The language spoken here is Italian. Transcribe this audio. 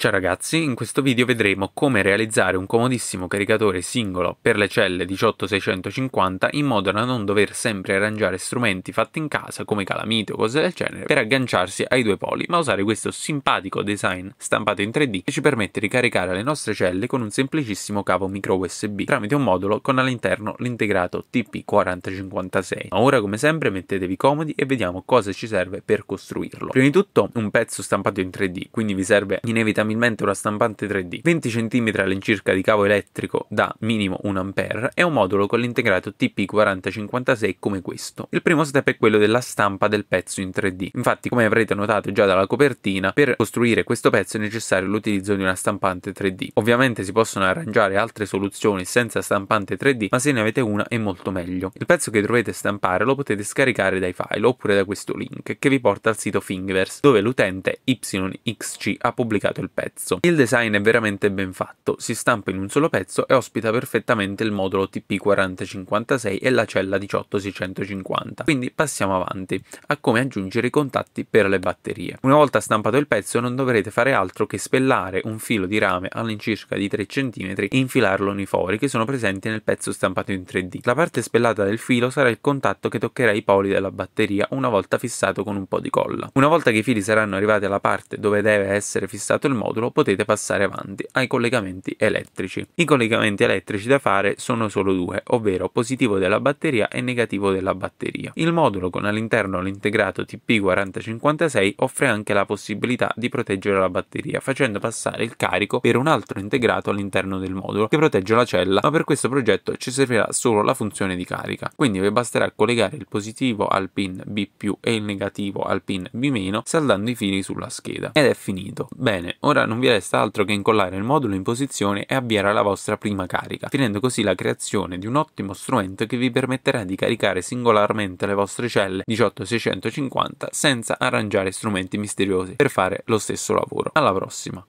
Ciao ragazzi, in questo video vedremo come realizzare un comodissimo caricatore singolo per le celle 18650 in modo da non dover sempre arrangiare strumenti fatti in casa come calamite o cose del genere per agganciarsi ai due poli, ma usare questo simpatico design stampato in 3D che ci permette di caricare le nostre celle con un semplicissimo cavo micro USB tramite un modulo con all'interno l'integrato TP4056. Ma ora come sempre mettetevi comodi e vediamo cosa ci serve per costruirlo. Prima di tutto un pezzo stampato in 3D, quindi vi serve inevitabilmente verosimilmente una stampante 3D, 20 cm all'incirca di cavo elettrico da minimo 1 A e un modulo con l'integrato TP4056 come questo. Il primo step è quello della stampa del pezzo in 3D. Infatti, come avrete notato già dalla copertina, per costruire questo pezzo è necessario l'utilizzo di una stampante 3D. Ovviamente si possono arrangiare altre soluzioni senza stampante 3D, ma se ne avete una è molto meglio. Il pezzo che dovete stampare lo potete scaricare dai file oppure da questo link che vi porta al sito Fingiverse, dove l'utente YXC ha pubblicato il pezzo pezzo. Il design è veramente ben fatto, si stampa in un solo pezzo e ospita perfettamente il modulo TP4056 e la cella 18650. Quindi passiamo avanti a come aggiungere i contatti per le batterie. Una volta stampato il pezzo non dovrete fare altro che spellare un filo di rame all'incirca di 3 cm e infilarlo nei fori che sono presenti nel pezzo stampato in 3D. La parte spellata del filo sarà il contatto che toccherà i poli della batteria una volta fissato con un po' di colla. Una volta che i fili saranno arrivati alla parte dove deve essere fissato il modulo modulo potete passare avanti ai collegamenti elettrici. I collegamenti elettrici da fare sono solo due, ovvero positivo della batteria e negativo della batteria. Il modulo con all'interno l'integrato TP4056 offre anche la possibilità di proteggere la batteria facendo passare il carico per un altro integrato all'interno del modulo che protegge la cella, ma per questo progetto ci servirà solo la funzione di carica. Quindi vi basterà collegare il positivo al pin B+ e il negativo al pin B- saldando i fili sulla scheda ed è finito. Bene, ora Ora non vi resta altro che incollare il modulo in posizione e avviare la vostra prima carica, finendo così la creazione di un ottimo strumento che vi permetterà di caricare singolarmente le vostre celle 18650 senza arrangiare strumenti misteriosi per fare lo stesso lavoro. Alla prossima!